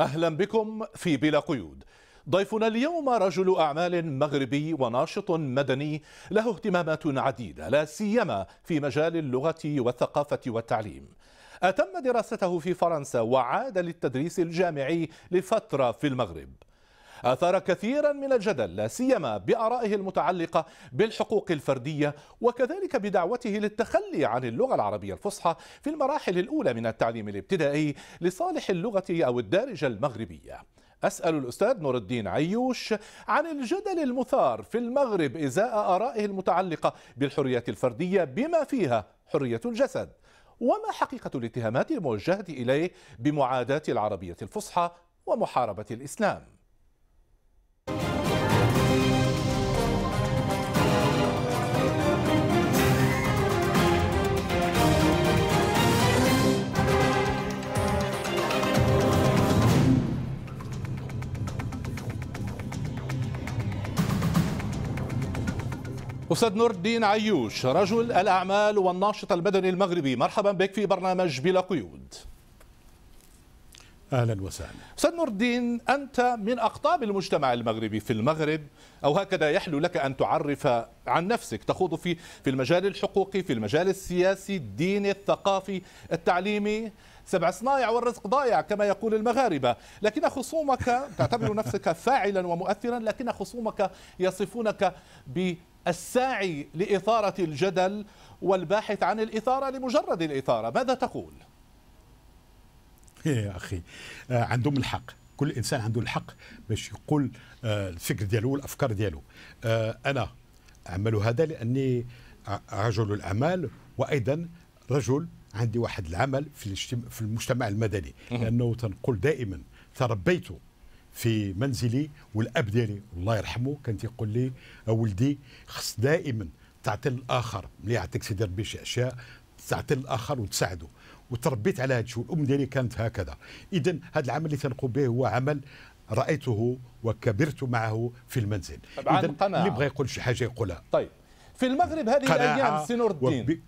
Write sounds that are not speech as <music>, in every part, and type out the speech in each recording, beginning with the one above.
أهلا بكم في بلا قيود ضيفنا اليوم رجل أعمال مغربي وناشط مدني له اهتمامات عديدة لا سيما في مجال اللغة والثقافة والتعليم أتم دراسته في فرنسا وعاد للتدريس الجامعي لفترة في المغرب أثار كثيرا من الجدل لا سيما بآرائه المتعلقة بالحقوق الفردية وكذلك بدعوته للتخلي عن اللغة العربية الفصحى في المراحل الأولى من التعليم الابتدائي لصالح اللغة أو الدارجة المغربية أسأل الأستاذ نور الدين عيوش عن الجدل المثار في المغرب إزاء آرائه المتعلقة بالحريات الفردية بما فيها حرية الجسد وما حقيقة الاتهامات الموجهة إليه بمعاداة العربية الفصحى ومحاربة الإسلام الأستاذ نور الدين عيوش رجل الأعمال والناشط المدني المغربي مرحبا بك في برنامج بلا قيود اهلا وسهلا استاذ نور الدين انت من اقطاب المجتمع المغربي في المغرب او هكذا يحلو لك ان تعرف عن نفسك تخوض في في المجال الحقوقي في المجال السياسي الديني الثقافي التعليمي سبع صنايع والرزق ضايع كما يقول المغاربه لكن خصومك تعتبر نفسك فاعلا ومؤثرا لكن خصومك يصفونك الساعي لإثارة الجدل والباحث عن الإثارة لمجرد الإثارة ماذا تقول؟ يا أخي آه، عندهم الحق كل إنسان عنده الحق باش يقول آه، الفكر ديالو والأفكار ديالو آه، أنا أعمل هذا لأني رجل الأعمال وأيضا رجل عندي واحد العمل في المجتمع المدني لأنه تنقول دائما تربيت في منزلي والاب ديالي الله يرحمه كان تيقول لي أه ولدي خص دائما تعطي للاخر ملي يعطيك سيدي ربي شي اشياء تعطي للاخر وتساعده وتربيت على هذا الشيء والام ديالي كانت هكذا اذا هذا العمل اللي تنقوم به هو عمل رايته وكبرت معه في المنزل اذا اللي بغى يقول شي حاجه يقولها طيب في المغرب هذه الايام سي نور الدين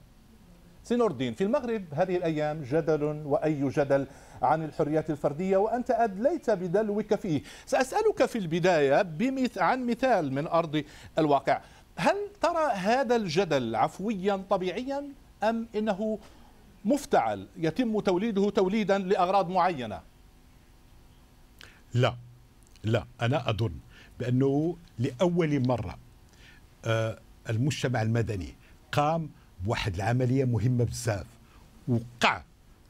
سينور الدين في المغرب هذه الأيام جدل وأي جدل عن الحريات الفردية وأنت أدليت بدلوك فيه سأسألك في البداية بمث عن مثال من أرض الواقع هل ترى هذا الجدل عفويا طبيعيا أم إنه مفتعل يتم توليده توليدا لأغراض معينة لا لا أنا أظن بأنه لأول مرة آه، المجتمع المدني قام بواحد العمليه مهمه بزاف وقع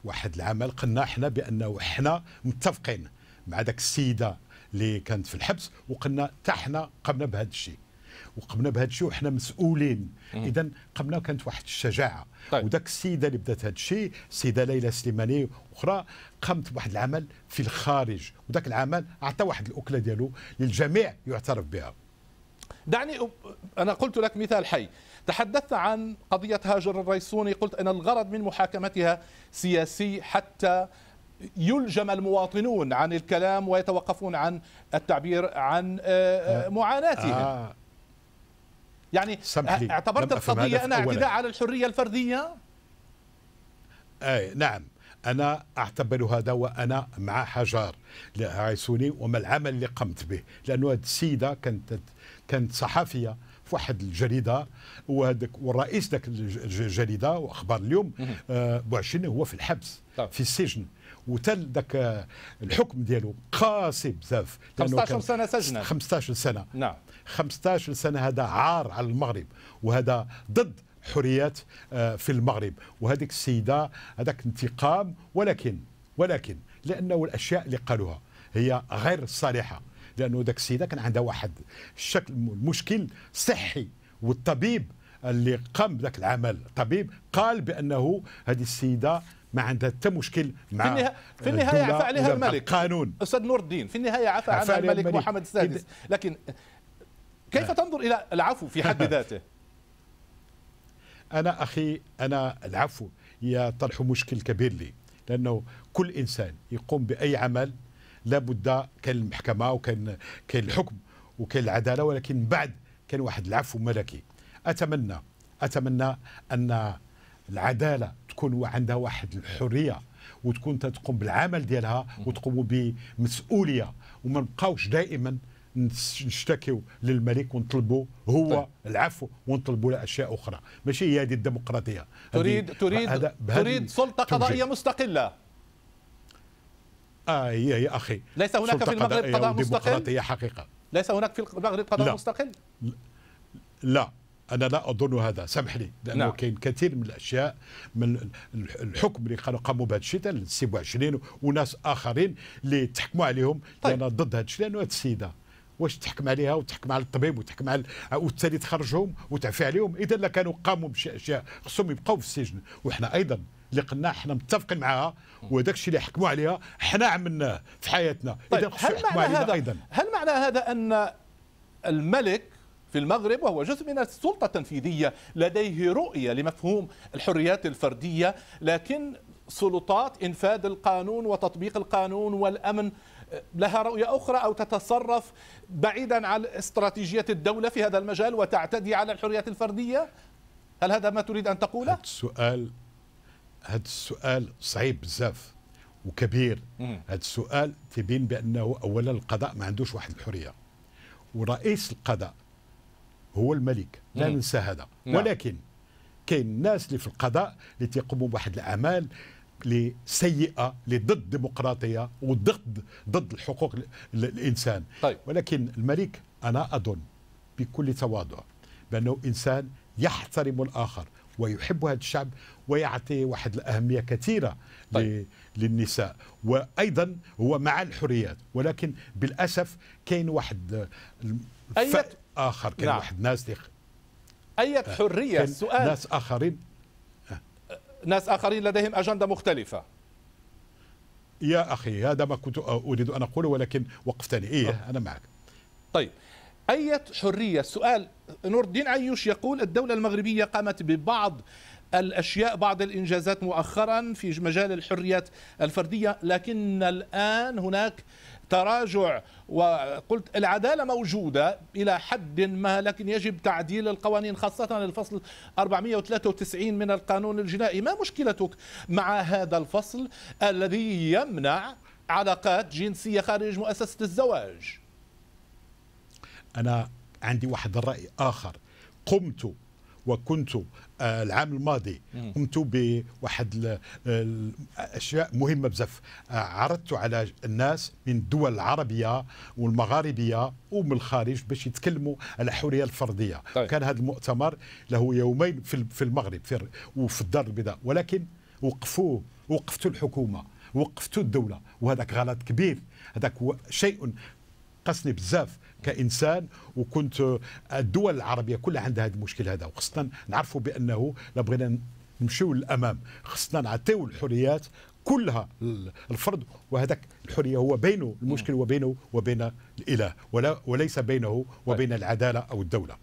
واحد العمل قلنا احنا بانه احنا متفقين مع داك السيده اللي كانت في الحبس وقلنا حتى حنا قمنا بهذا الشيء وقمنا بهذا الشيء وحنا مسؤولين اذا قمنا كانت واحد الشجاعه طيب. وداك السيده اللي بدات هذا الشيء السيده ليلى سليماني واخرى قامت بواحد العمل في الخارج وداك العمل اعطى واحد الاكله ديالو للجميع يعترف بها دعني أنا قلت لك مثال حي تحدثت عن قضية هاجر الريسوني قلت أن الغرض من محاكمتها سياسي حتى يلجم المواطنون عن الكلام ويتوقفون عن التعبير عن آه، آه، معاناتهم آه. يعني اعتبرت القضية أنا اعتداء على الحرية الفردية أي نعم أنا اعتبر هذا وانا مع حجار عيسوني وما العمل اللي قمت به لأنه هذه السيدة كانت كانت صحفيه في واحد الجريده وهذاك والرئيس ذاك الجريده واخبار اليوم آه، بوعشن هو في الحبس طبعا. في السجن وتل ذاك آه، الحكم ديالو قاسي بزاف 15 سنه سجن 15 سنه نعم 15 سنه هذا عار على المغرب وهذا ضد حريات آه، في المغرب وهذيك السيده هذاك انتقام ولكن ولكن لانه الاشياء اللي قالوها هي غير صالحه لانه داك السيده كان عندها واحد الشكل مشكل صحي والطبيب اللي قام بذاك العمل الطبيب قال بانه هذه السيده ما عندها حتى مشكل مع في النهايه في النهايه عفى عليها الملك القانون استاذ نور الدين في النهايه عفى, عفى عنها الملك, الملك محمد السادس لكن كيف تنظر الى العفو في حد <laughs> ذاته؟ انا اخي انا العفو يطرح مشكل كبير لي لانه كل انسان يقوم باي عمل لابد كان المحكمه وكان كان الحكم وكان العداله ولكن بعد كان واحد العفو ملكي اتمنى اتمنى ان العداله تكون عندها واحد الحريه وتكون تقوم بالعمل ديالها وتقوم بمسؤوليه وما نبقاوش دائما نشتكيو للملك ونطلبوا هو طيب. العفو ونطلبوا له اشياء اخرى ماشي هي هذه الديمقراطيه تريد تريد تريد سلطه قضائيه مستقله آه هي يا أخي ليس هناك في المغرب قضاء مستقل؟ حقيقة ليس هناك في المغرب قضاء لا. مستقل؟ لا انا لا اظن هذا سامحني لانه نعم. كاين كثير من الاشياء من الحكم اللي كانوا قاموا بهذا الشيء 27 وناس اخرين اللي تحكموا عليهم طيب. انا ضد هذا الشيء لانه هذه السيده واش تحكم عليها وتحكم على الطبيب وتحكم على وبالتالي تخرجهم وتعفي عليهم اذا لكانوا كانوا قاموا بشي اشياء خصهم يبقوا في السجن وحنا ايضا اللي قلنا حنا متفقين معها وهذاك الشيء اللي حكموا عليها حنا عملناه في حياتنا طيب هل معنى هذا أيضا. هل معنى هذا ان الملك في المغرب وهو جزء من السلطة التنفيذية لديه رؤية لمفهوم الحريات الفردية لكن سلطات إنفاذ القانون وتطبيق القانون والأمن آه، لها رؤية أخرى أو تتصرف بعيدا عن استراتيجية الدولة في هذا المجال وتعتدي على الحريات الفردية هل هذا ما تريد أن تقوله؟ السؤال هذا السؤال صعيب بزاف وكبير هذا السؤال تبين بانه اولا القضاء ما عندوش واحد الحريه ورئيس القضاء هو الملك لا ننسى هذا نعم. ولكن كاين الناس اللي في القضاء اللي تيقوموا بواحد الاعمال اللي سيئه ضد الديمقراطيه وضد ضد الحقوق الانسان طيب. ولكن الملك انا اظن بكل تواضع بانه انسان يحترم الاخر ويحب هذا الشعب ويعطي واحد الأهمية كثيرة طيب. للنساء وأيضا هو مع الحريات ولكن بالأسف كاين واحد أي... آخر كاين نعم. واحد ناس ديخ... أي آه، حرية السؤال ناس آخرين آه. ناس آخرين لديهم أجندة مختلفة يا أخي هذا ما كنت أريد أن أقوله ولكن وقفتني إيه آه. أنا معك طيب أي حرية سؤال نور الدين عيوش يقول الدولة المغربية قامت ببعض الأشياء بعض الإنجازات مؤخرا في مجال الحريات الفردية لكن الآن هناك تراجع وقلت العدالة موجودة إلى حد ما لكن يجب تعديل القوانين خاصة الفصل 493 من القانون الجنائي ما مشكلتك مع هذا الفصل الذي يمنع علاقات جنسية خارج مؤسسة الزواج أنا عندي واحد الرأي آخر قمت وكنت آه، العام الماضي قمت بواحد الاشياء آه، مهمه بزاف آه، عرضت على الناس من الدول العربيه والمغاربيه ومن الخارج باش يتكلموا على الحريه الفرديه طيب. كان هذا المؤتمر له يومين في المغرب في وفي الدار البيضاء ولكن وقفوه وقفتوا الحكومه وقفتوا الدوله وهذاك غلط كبير هذاك شيء قصني بزاف كانسان وكنت الدول العربيه كلها عندها هذا المشكل هذا وخصنا نعرفوا بانه لبغينا نمشيو للامام خصنا نعطيو الحريات كلها الفرد وهذاك الحريه هو بينه المشكل وبينه وبين الاله ولا وليس بينه وبين طيب. العداله او الدوله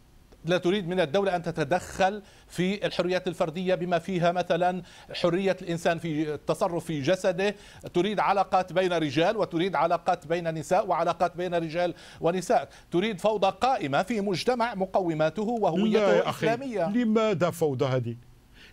لا تريد من الدولة أن تتدخل في الحريات الفردية بما فيها مثلا حرية الإنسان في التصرف في جسده تريد علاقات بين رجال وتريد علاقات بين نساء وعلاقات بين رجال ونساء تريد فوضى قائمة في مجتمع مقوماته وهويته الإسلامية لماذا فوضى هذه؟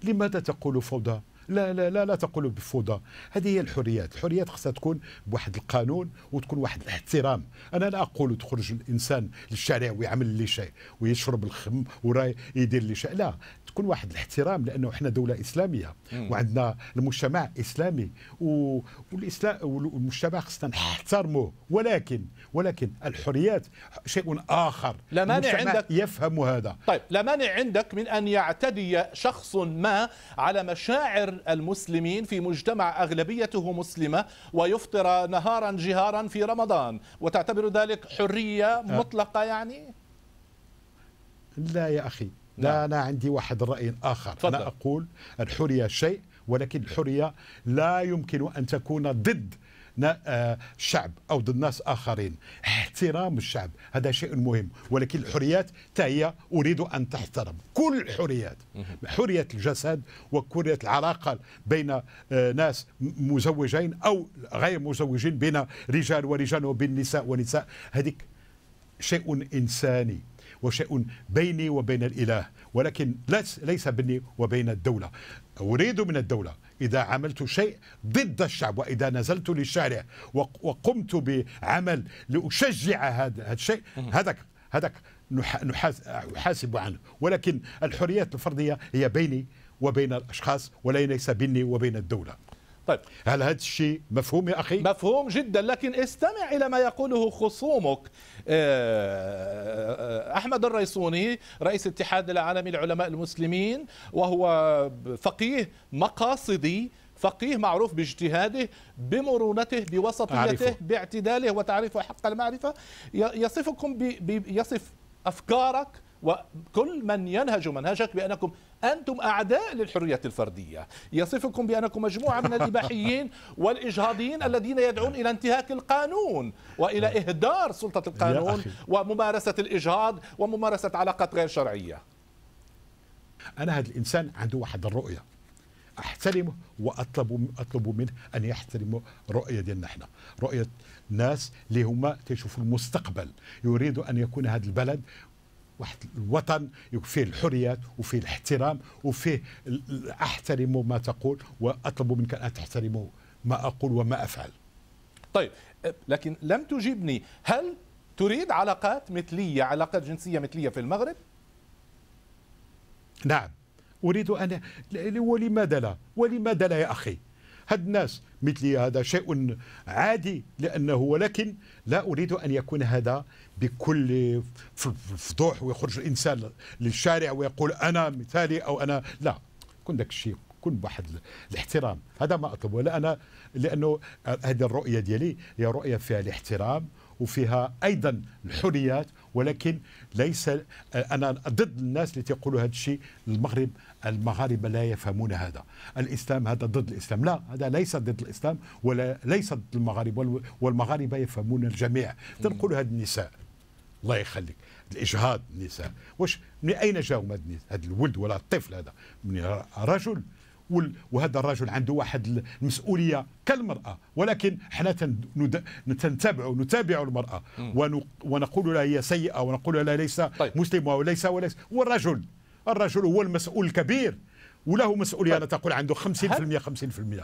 لماذا تقول فوضى؟ لا لا لا لا تقول بفوضى هذه هي الحريات الحريات خصها تكون بواحد القانون وتكون واحد الاحترام انا لا اقول تخرج الانسان للشارع ويعمل لي شيء ويشرب الخم وراي يدير لي شيء لا تكون واحد الاحترام لانه احنا دوله اسلاميه وعندنا المجتمع اسلامي والاسلام والمجتمع خصنا نحترمه ولكن ولكن الحريات شيء اخر لا مانع عندك يفهم هذا طيب لا مانع عندك من ان يعتدي شخص ما على مشاعر المسلمين في مجتمع اغلبيته مسلمه ويفطر نهارا جهارا في رمضان وتعتبر ذلك حريه أه. مطلقه يعني لا يا اخي لا أنا عندي واحد رأي آخر فضل. أنا أقول الحرية شيء ولكن الحرية لا يمكن أن تكون ضد الشعب آه، او ضد ناس اخرين احترام الشعب هذا شيء مهم ولكن الحريات تهي اريد ان تحترم كل الحريات حريه الجسد وحريه العلاقه بين آه، ناس مزوجين او غير مزوجين بين رجال ورجال وبين نساء ونساء هذيك شيء انساني وشيء بيني وبين الإله ولكن ليس بيني وبين الدولة أريد من الدولة إذا عملت شيء ضد الشعب وإذا نزلت للشارع وقمت بعمل لأشجع هذا الشيء هذاك هذاك نحاسب عنه ولكن الحريات الفردية هي بيني وبين الأشخاص وليس بيني وبين الدولة طيب هل هذا الشيء مفهوم يا اخي؟ مفهوم جدا لكن استمع الى ما يقوله خصومك آه، آه، آه، احمد الريسوني رئيس الاتحاد العالمي لعلماء المسلمين وهو فقيه مقاصدي فقيه معروف باجتهاده بمرونته بوسطيته أعرفه. باعتداله وتعريفه حق المعرفه يصفكم بي بي يصف افكارك وكل من ينهج منهجك بأنكم أنتم أعداء للحرية الفردية يصفكم بأنكم مجموعة من الإباحيين <laughs> والإجهاضيين الذين يدعون إلى انتهاك القانون وإلى نعم. إهدار سلطة القانون وممارسة الإجهاض وممارسة علاقات غير شرعية أنا هذا الإنسان عنده واحد الرؤية احترمه واطلب اطلب منه ان يحترم الرؤيه ديالنا احنا رؤيه ناس اللي هما تيشوفوا المستقبل يريدوا ان يكون هذا البلد واحد الوطن فيه الحريات وفيه الاحترام وفيه احترم ما تقول واطلب منك ان تحترم ما اقول وما افعل. طيب لكن لم تجبني هل تريد علاقات مثليه علاقات جنسيه مثليه في المغرب؟ نعم اريد ان ولماذا لا؟ ولماذا لا يا اخي؟ هاد الناس مثلي هذا شيء عادي لأنه ولكن لا أريد أن يكون هذا بكل فضوح ويخرج الإنسان للشارع ويقول أنا مثالي أو أنا لا كن داك الشيء كن بواحد الاحترام هذا ما أطلب ولا أنا لأنه هذه الرؤية ديالي هي رؤية فيها الاحترام وفيها ايضا الحريات ولكن ليس آه، انا ضد الناس اللي تيقولوا هذا الشيء المغرب المغاربه لا يفهمون هذا الاسلام هذا ضد الاسلام لا هذا ليس ضد الاسلام ولا ليس ضد المغاربه والمغاربه يفهمون الجميع تنقل هذه النساء الله يخليك الاجهاض النساء واش من اين جاءوا هذا الولد ولا الطفل هذا من رجل وهذا الرجل عنده واحد المسؤوليه كالمراه ولكن حنا نتابع نتابع المراه ونقول لها هي سيئه ونقول لها ليس طيب. مسلمه وليس وليس والرجل الرجل هو المسؤول الكبير وله مسؤوليه طيب. انا تقول عنده 50% 50%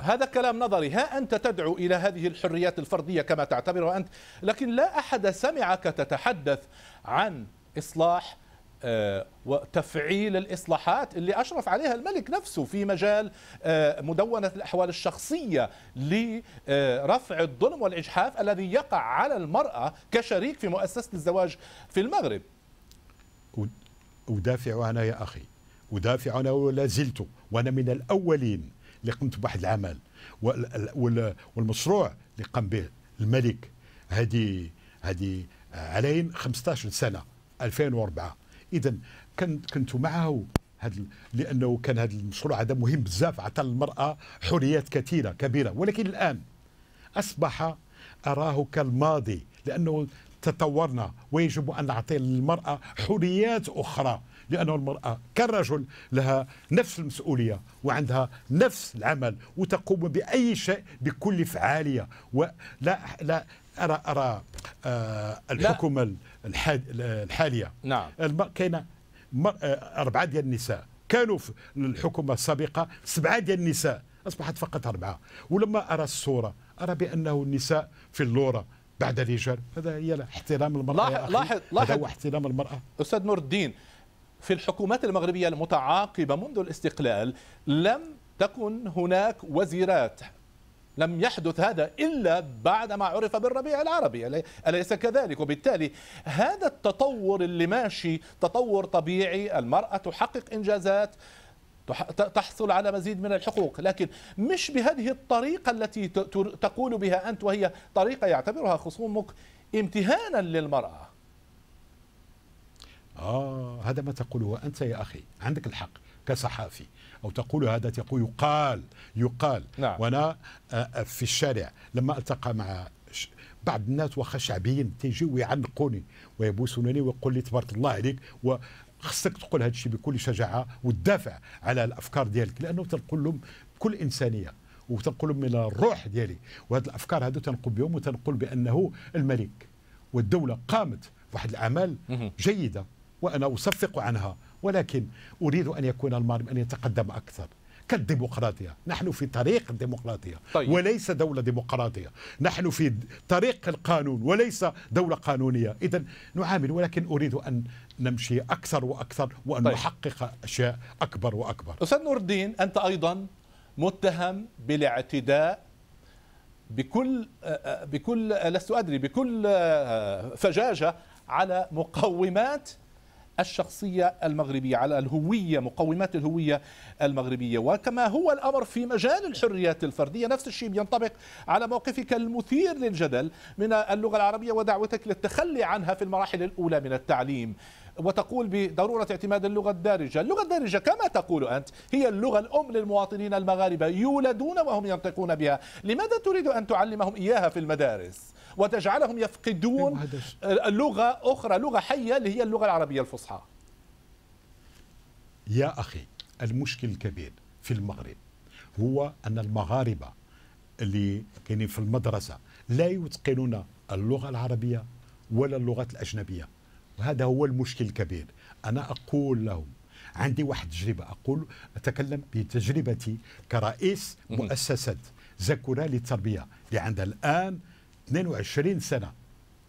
هذا كلام نظري ها انت تدعو الى هذه الحريات الفرديه كما تعتبرها انت لكن لا احد سمعك تتحدث عن اصلاح آه، وتفعيل الإصلاحات اللي أشرف عليها الملك نفسه في مجال آه، مدونة الأحوال الشخصية لرفع الظلم والإجحاف الذي يقع على المرأة كشريك في مؤسسة الزواج في المغرب أدافع أنا يا أخي أدافع أنا ولا زلت وأنا من الأولين اللي قمت بواحد العمل والمشروع اللي قام به الملك هذه هذه علينا 15 سنة 2004 اذا كنت معه هذا لانه كان هذا المشروع هذا مهم بزاف عطى المراه حريات كثيره كبيره ولكن الان اصبح اراه كالماضي لانه تطورنا ويجب ان نعطي للمراه حريات اخرى لأن المرأة كالرجل لها نفس المسؤولية وعندها نفس العمل وتقوم بأي شيء بكل فعالية ولا لا أرى أرى آه، الحكومه الحاليه نعم كاينه آه، اربعه ديال النساء كانوا في الحكومه السابقه سبعه ديال النساء اصبحت فقط اربعه ولما ارى الصوره ارى بانه النساء في اللوره بعد الرجال هذا هي احترام المراه لاحظ لاحظ لاحظ هذا هو احترام المراه استاذ نور الدين في الحكومات المغربيه المتعاقبه منذ الاستقلال لم تكن هناك وزيرات لم يحدث هذا إلا بعد ما عرف بالربيع العربي أليس كذلك وبالتالي هذا التطور اللي ماشي تطور طبيعي المرأة تحقق إنجازات تحصل على مزيد من الحقوق لكن مش بهذه الطريقة التي تقول بها أنت وهي طريقة يعتبرها خصومك امتهانا للمرأة آه هذا ما تقوله أنت يا أخي عندك الحق كصحافي أو تقول هذا تقول يقال يقال نعم. وأنا آه، آه، في الشارع لما ألتقى مع بعض الناس وخا شعبيين تيجيو ويعنقوني ويبوسونني ويقول لي تبارك الله عليك و خصك تقول هذا الشيء بكل شجاعه وتدافع على الافكار ديالك لانه تنقول لهم بكل انسانيه وتنقل من الروح ديالي وهذه الافكار هذو تنقل بهم وتنقل بانه الملك والدوله قامت بواحد الاعمال جيده وانا اصفق عنها ولكن أريد أن يكون المغرب أن يتقدم أكثر كالديمقراطية نحن في طريق الديمقراطية طيب. وليس دولة ديمقراطية نحن في طريق القانون وليس دولة قانونية إذا نعامل ولكن أريد أن نمشي أكثر وأكثر وأن طيب. نحقق أشياء أكبر وأكبر أستاذ نور الدين أنت أيضا متهم بالاعتداء بكل بكل لست أدري بكل آه، فجاجة على مقومات الشخصية المغربية على الهوية مقومات الهوية المغربية وكما هو الأمر في مجال الحريات الفردية نفس الشيء ينطبق على موقفك المثير للجدل من اللغة العربية ودعوتك للتخلي عنها في المراحل الأولى من التعليم وتقول بضرورة اعتماد اللغة الدارجة اللغة الدارجة كما تقول أنت هي اللغة الأم للمواطنين المغاربة يولدون وهم ينطقون بها لماذا تريد أن تعلمهم إياها في المدارس؟ وتجعلهم يفقدون إيه، لغة أخرى لغة حية اللي هي اللغة العربية الفصحى يا أخي المشكل الكبير في المغرب هو أن المغاربة اللي كاينين في المدرسة لا يتقنون اللغة العربية ولا اللغات الأجنبية وهذا هو المشكل الكبير أنا أقول لهم عندي واحد تجربة أقول أتكلم بتجربتي كرئيس مؤسسة زكورة للتربية اللي يعني عندها الآن 22 سنة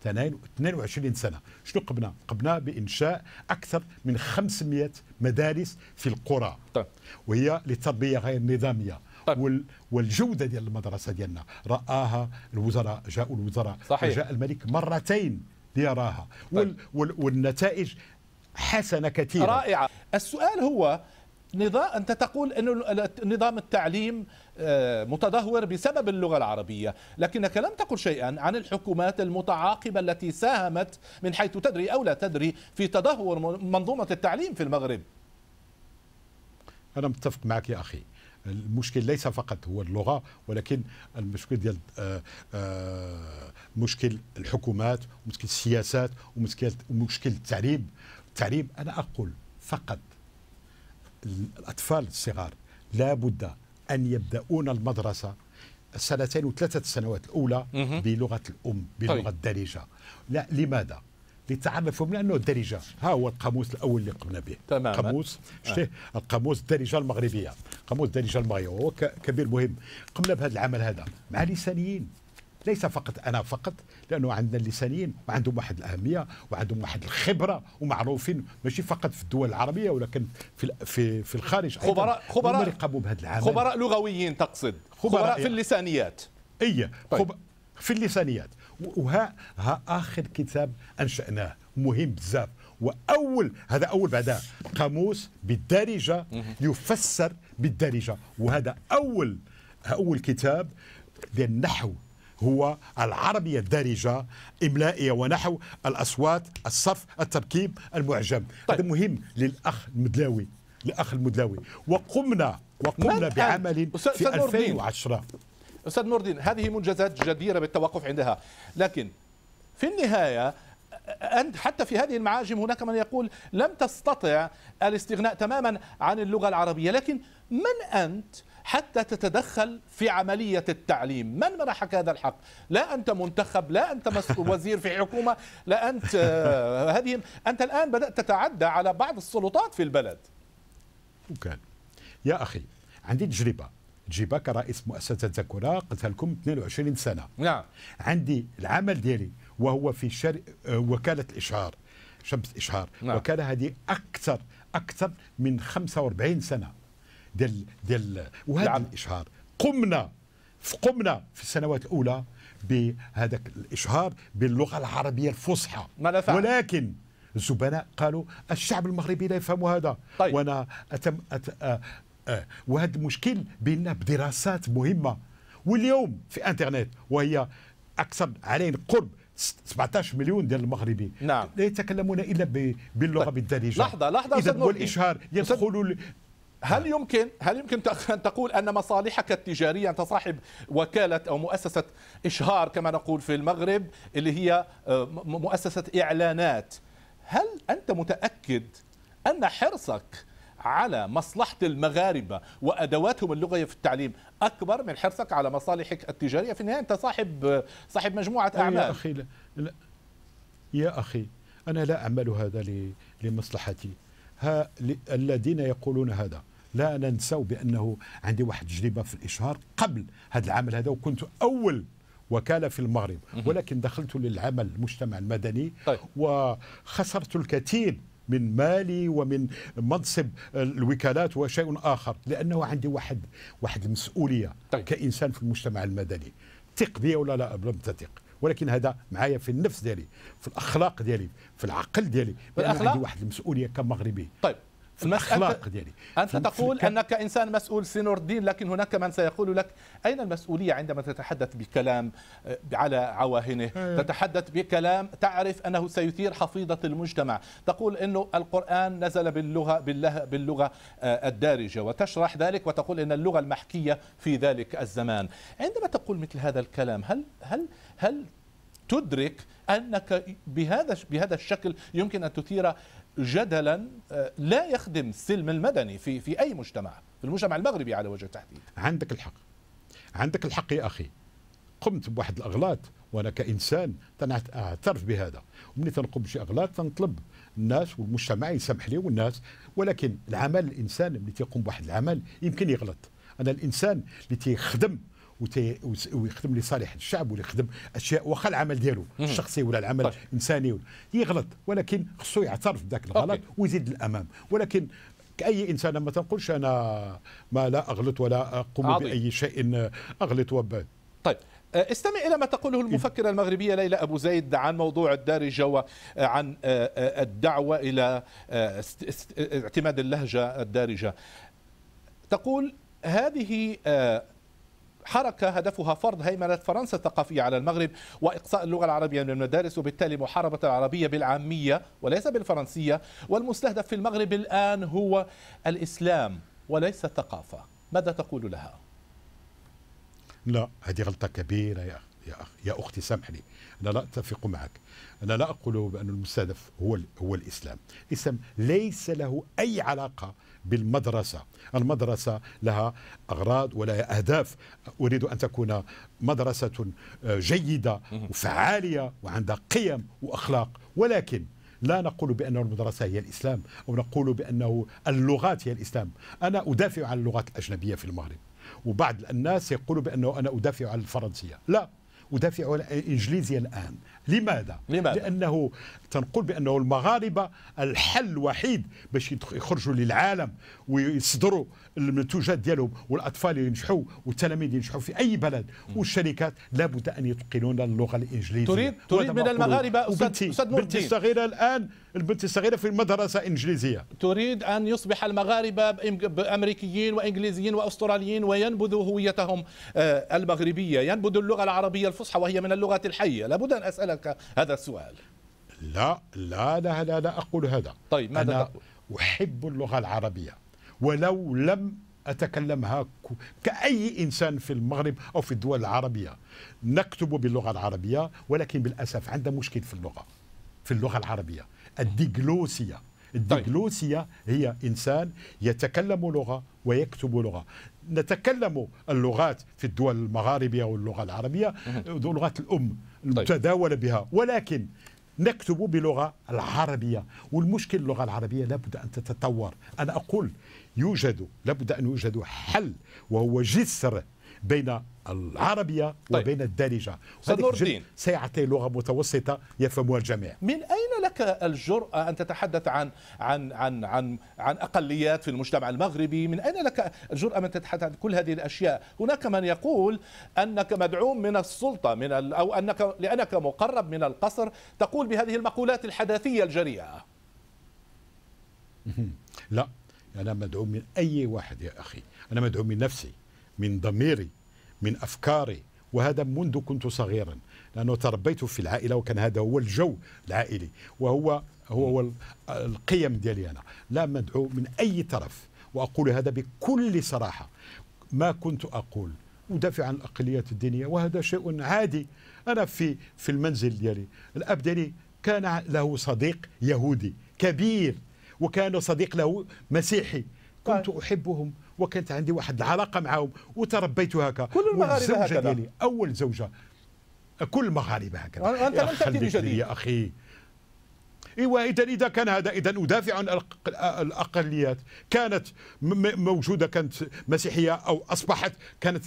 22 سنة شنو قمنا؟ قمنا بإنشاء أكثر من 500 مدارس في القرى طيب. وهي للتربية غير نظامية طيب. والجودة ديال المدرسة ديالنا رآها الوزراء جاءوا الوزراء صحيح. وجاء الملك مرتين ليراها طيب. والنتائج حسنة كثيرة رائعة السؤال هو نظام انت تقول انه نظام التعليم آه، متدهور بسبب اللغه العربيه، لكنك لم تقل شيئا عن الحكومات المتعاقبه التي ساهمت من حيث تدري او لا تدري في تدهور منظومه التعليم في المغرب. انا متفق معك يا اخي. المشكل ليس فقط هو اللغه ولكن المشكل ديال آه، آه، مشكل الحكومات ومشكل السياسات ومشكل التعليم التعليم انا اقول فقط الأطفال الصغار لا بد أن يبدأون المدرسة سنتين وثلاثة سنوات الأولى بلغة الأم بلغة طيب. الدارجة لا لماذا؟ لتعرفوا من انه الدارجه ها هو القاموس الاول اللي قمنا به تماما قاموس آه. شتيه آه. القاموس الدارجه المغربيه قاموس الدارجه المغربيه وهو كبير مهم قمنا بهذا العمل هذا مع لسانيين ليس فقط انا فقط لانه عندنا اللسانيين وعندهم واحد الاهميه وعندهم واحد الخبره ومعروفين ماشي فقط في الدول العربيه ولكن في في, في الخارج خبراء خبراء يقبوا بهذا العمل خبراء لغويين تقصد خبراء, خبراء في اللسانيات اي طيب. في اللسانيات وها ها اخر كتاب انشاناه مهم بزاف واول هذا اول بعدها قاموس بالدارجه يفسر بالدارجه وهذا اول اول كتاب ديال النحو هو العربية الدارجة إملائية ونحو الأصوات الصف التركيب المعجم طيب. هذا مهم للأخ المدلاوي للأخ المدلاوي وقمنا وقمنا بعمل في 2010 أستاذ نور الدين هذه منجزات جديرة بالتوقف عندها لكن في النهاية أنت حتى في هذه المعاجم هناك من يقول لم تستطع الاستغناء تماما عن اللغة العربية لكن من أنت حتى تتدخل في عملية التعليم من منحك هذا الحق لا أنت منتخب لا أنت <laughs> وزير في حكومة لا أنت آه، هذه أنت الآن بدأت تتعدى على بعض السلطات في البلد وكان يا أخي عندي تجربة تجربة كرئيس مؤسسة زكورا قلت لكم 22 سنة نعم عندي العمل ديالي وهو في شر... آه، وكالة الإشهار شمس إشهار نعم. وكالة هذه أكثر أكثر من 45 سنة ديال ديال وهذا نعم. الاشهار قمنا في قمنا في السنوات الاولى بهذاك الاشهار باللغه العربيه الفصحى ولكن الزبناء قالوا الشعب المغربي لا يفهم هذا طيب. وانا أتم أت... أه أه وهذا المشكل بيننا بدراسات مهمه واليوم في انترنت وهي اكثر علينا قرب 17 مليون ديال المغربي نعم. لا يتكلمون الا باللغه طيب. بالدارجه لحظه لحظه اذا والاشهار يدخل هل يمكن هل يمكن ان تقول ان مصالحك التجاريه انت صاحب وكاله او مؤسسه اشهار كما نقول في المغرب اللي هي آه، مؤسسه اعلانات هل انت متاكد ان حرصك على مصلحة المغاربة وأدواتهم اللغوية في التعليم أكبر من حرصك على مصالحك التجارية في النهاية أنت صاحب آه، صاحب مجموعة أعمال يا أخي لا, لا يا أخي أنا لا أعمل هذا لمصلحتي ها الذين يقولون هذا لا ننسوا بانه عندي واحد تجربه في الاشهار قبل هذا العمل هذا وكنت اول وكالة في المغرب ولكن دخلت للعمل المجتمع المدني طيب. وخسرت الكثير من مالي ومن منصب الوكالات وشيء آخر لأنه عندي واحد واحد المسؤولية طيب. كإنسان في المجتمع المدني تق بي ولا لا لم تثق ولكن هذا معايا في النفس ديالي في الاخلاق ديالي في العقل ديالي بالاخلاق عندي واحد المسؤوليه كمغربي طيب الاخلاق ديالي انت تقول انك انسان مسؤول سينور الدين لكن هناك من سيقول لك اين المسؤوليه عندما تتحدث بكلام آه، على عواهنه إيه. تتحدث بكلام تعرف انه سيثير حفيظه المجتمع تقول انه القران نزل باللغه باللغه, باللغة الدارجه وتشرح ذلك وتقول ان اللغه المحكيه في ذلك الزمان عندما تقول مثل هذا الكلام هل هل هل تدرك انك بهذا بهذا الشكل يمكن ان تثير جدلا آه، لا يخدم السلم المدني في في اي مجتمع في المجتمع المغربي على وجه التحديد عندك الحق عندك الحق يا اخي قمت بواحد الاغلاط وانا كانسان اعترف بهذا ومن تنقوم بشي اغلاط تنطلب الناس والمجتمع يسامح لي والناس ولكن العمل الانسان اللي تيقوم بواحد العمل يمكن يغلط انا الانسان اللي تيخدم ويخدم لصالح الشعب ولا يخدم اشياء واخا العمل ديالو الشخصي ولا العمل طيب. الانساني يغلط ولكن خصو يعترف بذاك الغلط ويزيد للامام ولكن كأي إنسان ما تنقولش أنا ما لا أغلط ولا أقوم عظيم. بأي شيء أغلط وب طيب آه، استمع إلى ما تقوله المفكرة المغربية ليلى أبو زيد عن موضوع الدارجة وعن آه، آه، الدعوة إلى اعتماد اللهجة الدارجة تقول هذه حركة هدفها فرض هيمنة فرنسا الثقافية على المغرب وإقصاء اللغة العربية من المدارس وبالتالي محاربة العربية بالعامية وليس بالفرنسية والمستهدف في المغرب الآن هو الإسلام وليس الثقافة ماذا تقول لها؟ لا هذه غلطة كبيرة يا يا أخ يا أختي سامحني أنا لا أتفق معك أنا لا أقول بأن المستهدف هو هو الإسلام الإسلام ليس له أي علاقة بالمدرسة المدرسة لها أغراض ولها أهداف أريد أن تكون مدرسة آه، جيدة وفعالية وعندها قيم وأخلاق ولكن لا نقول بأن المدرسة هي الإسلام أو نقول بأنه اللغات هي الإسلام أنا أدافع عن اللغات الأجنبية في المغرب وبعض الناس يقولوا بأنه أنا أدافع عن الفرنسية لا أدافع عن الإنجليزية الآن لماذا؟ لماذا؟ لأنه تنقول بأنه المغاربة الحل الوحيد باش يخرجوا للعالم ويصدروا المنتوجات ديالهم والأطفال ينجحوا والتلاميذ ينجحوا في أي بلد والشركات لابد أن يتقنون اللغة الإنجليزية تريد تريد من المغاربة أستاذ بنتي الصغيرة الآن البنت الصغيرة في مدرسة إنجليزية تريد أن يصبح المغاربة أمريكيين وإنجليزيين وأستراليين وينبذوا هويتهم آه، المغربية ينبذوا اللغة العربية الفصحى وهي من اللغات الحية لابد أن أسألك لك هذا السؤال لا لا لا لا, لا أقول هذا طيب ماذا أنا تقول؟ أحب اللغة العربية ولو لم أتكلمها كأي إنسان في المغرب أو في الدول العربية نكتب باللغة العربية ولكن بالأسف عندنا مشكل في اللغة في اللغة العربية الديجلوسيه طيب. الديجلوسيه هي إنسان يتكلم لغة ويكتب لغة نتكلم اللغات في الدول المغاربية واللغة العربية لغات الأم طيب. المتداولة بها ولكن نكتب بلغة العربية والمشكل اللغة العربية لابد أن تتطور أنا أقول يوجد لابد أن يوجد حل وهو جسر بين العربية طيب. وبين الدارجة هذا سيعطي لغة متوسطة يفهمها الجميع من أين لك الجرأة أن تتحدث عن عن عن عن عن أقليات في المجتمع المغربي من أين لك الجرأة من تتحدث عن كل هذه الأشياء هناك من يقول أنك مدعوم من السلطة من أو أنك لأنك مقرب من القصر تقول بهذه المقولات الحداثية الجريئة لا أنا مدعوم من أي واحد يا أخي أنا مدعوم من نفسي من ضميري من أفكاري وهذا منذ كنت صغيرا لأنه تربيت في العائلة وكان هذا هو الجو العائلي وهو هو هو القيم ديالي أنا لا مدعو من أي طرف وأقول هذا بكل صراحة ما كنت أقول ودافع عن الأقليات الدينية وهذا شيء عادي أنا في في المنزل ديالي الأب ديالي كان له صديق يهودي كبير وكان صديق له مسيحي كنت أحبهم وكانت عندي واحد العلاقه معهم وتربيت هكا كل المغاربه هكذا ديالي اول زوجه كل المغاربه هكذا انت لم تاتي بجديد يا اخي ايوا اذا اذا كان هذا اذا ادافع عن الاقليات كانت موجوده كانت مسيحيه او اصبحت كانت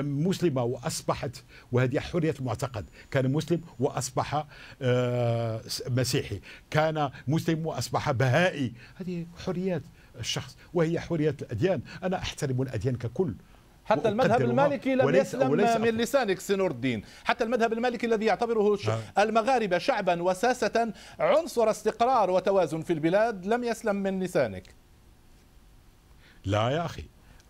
مسلمه واصبحت وهذه حريه المعتقد كان مسلم واصبح آه، مسيحي كان مسلم واصبح بهائي هذه حريات الشخص وهي حرية الأديان أنا أحترم الأديان ككل حتى المذهب المالكي لم وليس يسلم وليس من لسانك سنور الدين حتى المذهب المالكي الذي يعتبره نعم. المغاربة شعبا وساسة عنصر استقرار وتوازن في البلاد لم يسلم من لسانك لا يا أخي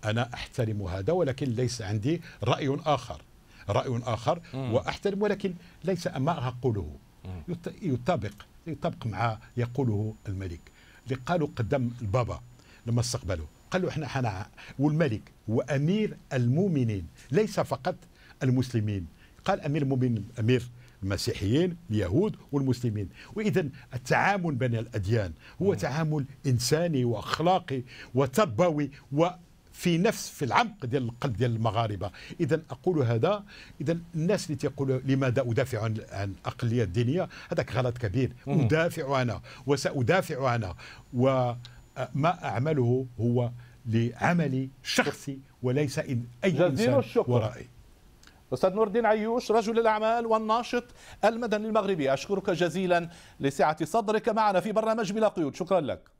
أنا أحترم هذا ولكن ليس عندي رأي آخر رأي آخر وأحترم ولكن ليس ما أقوله يطابق يطابق مع يقوله الملك اللي قالوا قدام البابا لما استقبله قال له احنا حنا والملك امير المؤمنين ليس فقط المسلمين قال امير المؤمنين امير المسيحيين اليهود والمسلمين واذا التعامل بين الاديان هو تعامل انساني واخلاقي وتربوي و في نفس في العمق ديال القلب ديال المغاربه اذا اقول هذا اذا الناس اللي تيقول لماذا ادافع عن عن الاقليه الدينيه هذاك غلط كبير ادافع انا وسادافع انا و ما أعمله هو لعملي شخصي وليس أي إنسان الشكر. ورائي أستاذ نور الدين عيوش رجل الأعمال والناشط المدني المغربي أشكرك جزيلا لسعة صدرك معنا في برنامج بلا قيود شكرا لك